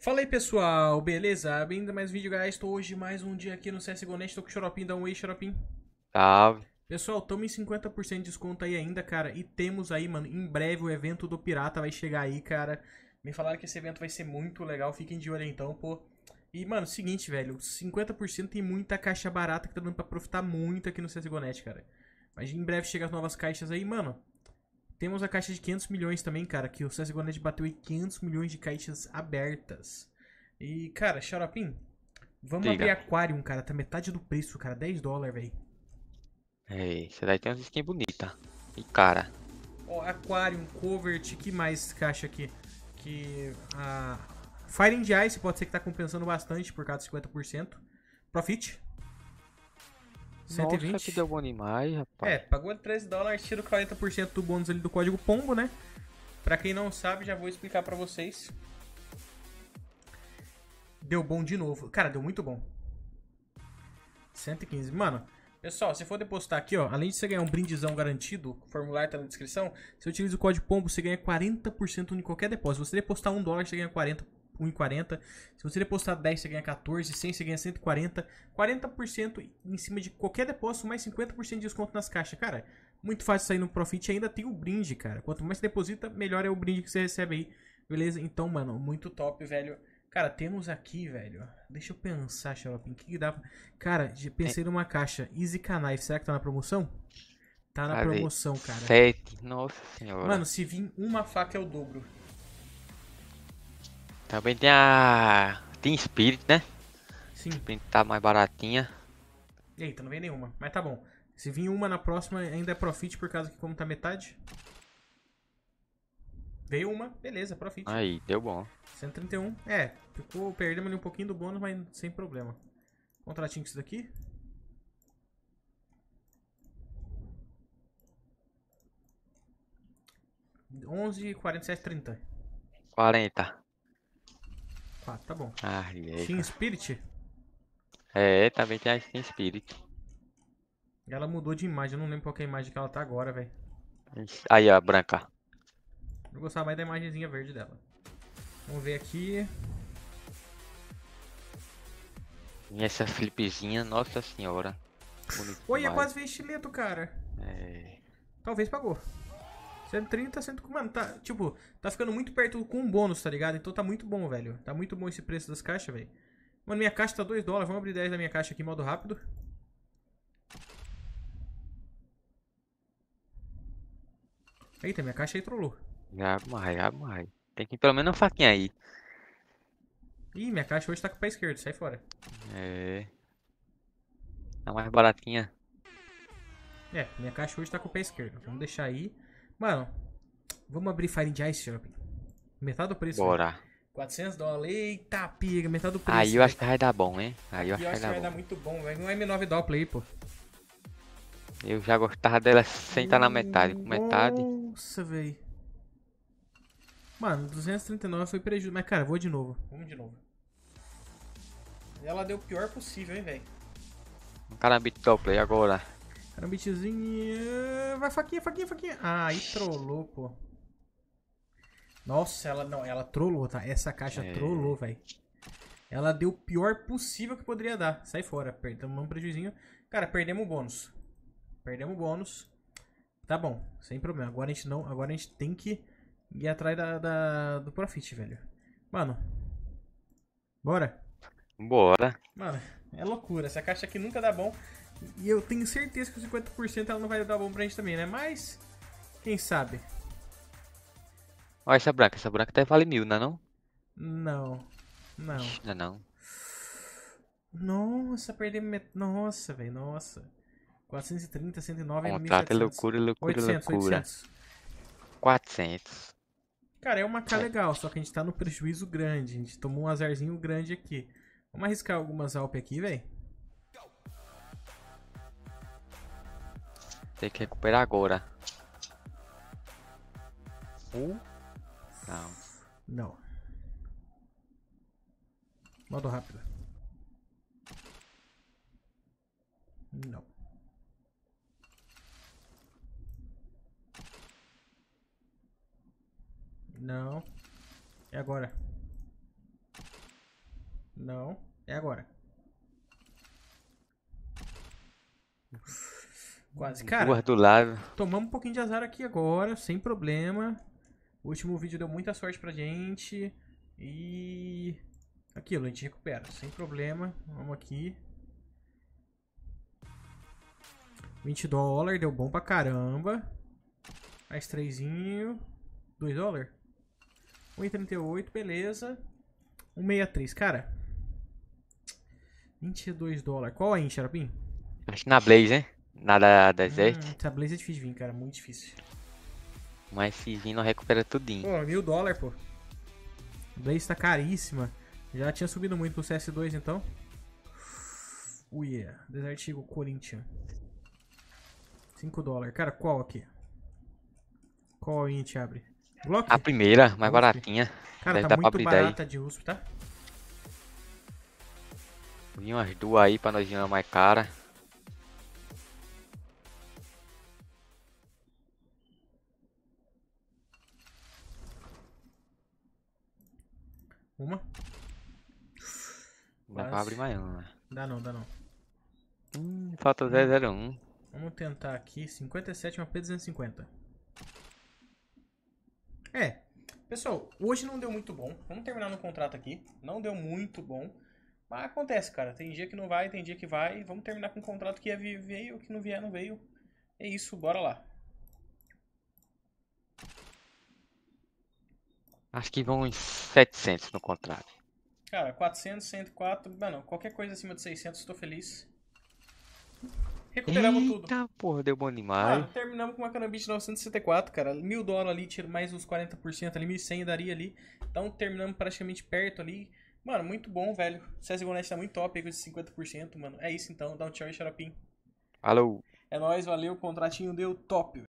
Fala aí pessoal, beleza? Bem-vindo mais um vídeo, guys. Estou hoje mais um dia aqui no CSGO Net. Estou com o Xaropim, dá um oi, Xaropim. Tá. Pessoal, estamos em 50% de desconto aí ainda, cara. E temos aí, mano, em breve o evento do Pirata vai chegar aí, cara. Me falaram que esse evento vai ser muito legal. Fiquem de olho então, pô. E, mano, seguinte, velho. 50% tem muita caixa barata que tá dando pra aproveitar muito aqui no CSGO Net, cara. Mas em breve chega as novas caixas aí, mano. Temos a caixa de 500 milhões também, cara, que o CSGO Net bateu 500 milhões de caixas abertas. E, cara, Xaropim, vamos Diga. abrir Aquarium, cara, tá metade do preço, cara, 10 dólares, velho. É, esse daí tem umas skins bonitas. E cara. Ó, Aquarium, Covert, que mais caixa aqui? Que a... Ah, Fire and Ice pode ser que tá compensando bastante por causa de 50%. Profit, 120. Nossa, que deu bom demais, rapaz. É, pagou 13 dólares, tira 40% do bônus ali do código POMBO, né? Pra quem não sabe, já vou explicar pra vocês. Deu bom de novo. Cara, deu muito bom. 115. Mano, pessoal, se for depositar aqui, ó, além de você ganhar um brindezão garantido, o formulário tá na descrição, se você utiliza o código POMBO, você ganha 40% em qualquer depósito. Se você depositar 1 dólar, você ganha 40%. 1,40. Se você depositar 10, você ganha 14. 100, você ganha 140. 40% em cima de qualquer depósito, mais 50% de desconto nas caixas. Cara, muito fácil sair no profit. Ainda tem o brinde, cara. Quanto mais você deposita, melhor é o brinde que você recebe aí. Beleza? Então, mano, muito top, velho. Cara, temos aqui, velho. Deixa eu pensar, Xaropim. O que, que, dá. Cara, pensei numa caixa. Easy Knife. Será que tá na promoção? Tá na promoção, cara. Sete. Nossa senhora. Mano, se vir uma faca é o dobro. Também tem a. Tem Spirit, né? Sim. Spirit tá mais baratinha. Eita, não vem nenhuma. Mas tá bom. Se vir uma na próxima, ainda é profit, por causa que como tá metade. Veio uma, beleza, profit. Aí, deu bom. 131. É, ficou, perdemos ali um pouquinho do bônus, mas sem problema. Contratinho com isso daqui. Onze, quarenta e sete, trinta. Quarenta. 4, tá bom. Ah, aí, Team Spirit? É, também tem a Team Spirit. Ela mudou de imagem, eu não lembro qual é a imagem que ela tá agora, velho. Aí, ó, branca. Eu gostava mais da imagenzinha verde dela. Vamos ver aqui. E essa flipzinha, nossa senhora. Oi, é quase vi estilete, cara. É. Talvez pagou. 130, 100, mano, tá, tipo, tá ficando muito perto com um bônus, tá ligado? Então tá muito bom, velho. Tá muito bom esse preço das caixas, velho. Mano, minha caixa tá 2 dólares. Vamos abrir 10 da minha caixa aqui, modo rápido. Eita, minha caixa aí trollou. Abre morre, abre morre. Tem que pelo menos uma faquinha aí. Ih, minha caixa hoje tá com o pé esquerdo, sai fora. É. Tá mais baratinha. É, minha caixa hoje tá com o pé esquerdo. Vamos deixar aí. Mano, vamos abrir Fire de Ice Shopping. Metade do preço. Bora. Né? 400 dólares. Eita, pira, metade do preço. Aí eu acho que vai dar bom, hein? Aí eu acho, eu acho que vai, vai dar, muito bom, velho. Um M9 Doppler aí, pô. Eu já gostava dela sem estar tá na metade. Com metade. Nossa, velho. Mano, 239 foi prejuízo. Mas, cara, vou de novo. Vamos de novo. Ela deu o pior possível, hein, velho. Um carambito Doppler agora. Era um beatzinho. Vai, faquinha, faquinha, faquinha. Ah, e trollou, pô. Nossa, ela não, ela trollou, tá? Essa caixa é. trollou, velho. Ela deu o pior possível que poderia dar. Sai fora, perdemos um prejuizinho. Cara, perdemos o bônus. Perdemos o bônus. Tá bom, sem problema. Agora a gente não, agora a gente tem que ir atrás da, da do profit, velho. Mano. Bora. Bora. Mano, é loucura. Essa caixa aqui nunca dá bom. E eu tenho certeza que os 50% ela não vai dar bom pra gente também, né? Mas, quem sabe? Olha essa branca, essa branca até vale mil, não é não? Não, não. Ixi, não, é não. Nossa, perdi met... Nossa, velho, nossa. 430, 109, Contrato é loucura, loucura, 800, loucura. 800. 400. Cara, é uma K legal, só que a gente tá no prejuízo grande. A gente tomou um azarzinho grande aqui. Vamos arriscar algumas Alp aqui, velho? Tem que recuperar agora. Uh. Não. Não. Modo rápido. Não. Não. É agora. Não. É agora. Quase. Uhum. Cara, Duas do lado. tomamos um pouquinho de azar aqui agora, sem problema. O último vídeo deu muita sorte pra gente. E... Aquilo, a gente recupera, sem problema. Vamos aqui. 20 dólares, deu bom pra caramba. Mais 3, 2 dólares. 1,38, beleza. 1,63, cara. 22 dólares. Qual a a Enxerapim? Acho que na Blaze, hein? Nada Desert. Hum, essa tá Blaze é difícil de vir, cara. Muito difícil. Mas se vir, não recupera tudinho. Pô, mil dólar, pô. Blaze tá caríssima. Já tinha subido muito pro CS2, então. Ui, uh, yeah. Desert Corinthians. 5 dólares. Cara, qual aqui? Qual a gente abre? Glock? A primeira, mais USP. baratinha. Cara, Deve tá muito barata aí. de USP, tá? Vim umas duas aí pra nós virar uma mais cara. Dá pra abrir mais um, né? Dá não, dá não. Hum, falta 001. Hum. Vamos tentar aqui. 57 uma P250. É. Pessoal, hoje não deu muito bom. Vamos terminar no contrato aqui. Não deu muito bom. Mas acontece, cara. Tem dia que não vai, tem dia que vai. Vamos terminar com um contrato que é veio, que não vier, não veio. É isso, bora lá. Acho que vão em 700 no contrato. Cara, 400, 104, mano, qualquer coisa acima de 600 estou feliz. Recuperamos Eita, tudo. Eita, porra, deu bom demais. terminamos com uma Canabit 964, cara. Mil dólares ali, tiro mais uns 40% ali, 1.100 daria ali. Então terminamos praticamente perto ali. Mano, muito bom, velho. CSGO Net tá muito top aí com esses 50%, mano. É isso então, dá um tchau e xaropim. Alô. É nóis, valeu, o contratinho deu top.